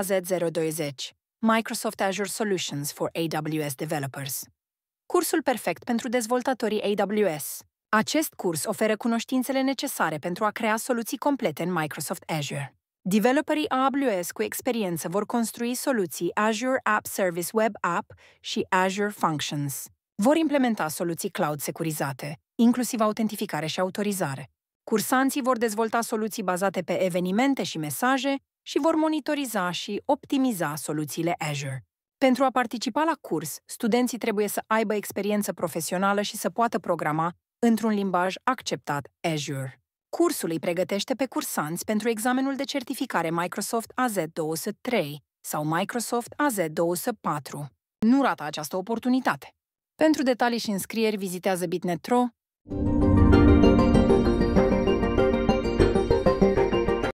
AZ020, Microsoft Azure Solutions for AWS Developers. Cursul perfect pentru dezvoltatorii AWS. Acest curs oferă cunoștințele necesare pentru a crea soluții complete în Microsoft Azure. Developerii AWS cu experiență vor construi soluții Azure App Service Web App și Azure Functions. Vor implementa soluții cloud securizate, inclusiv autentificare și autorizare. Cursanții vor dezvolta soluții bazate pe evenimente și mesaje și vor monitoriza și optimiza soluțiile Azure. Pentru a participa la curs, studenții trebuie să aibă experiență profesională și să poată programa într-un limbaj acceptat Azure. Cursul îi pregătește pe cursanți pentru examenul de certificare Microsoft AZ203 sau Microsoft AZ204. Nu rata această oportunitate. Pentru detalii și înscrieri, vizitează bitnet.ro.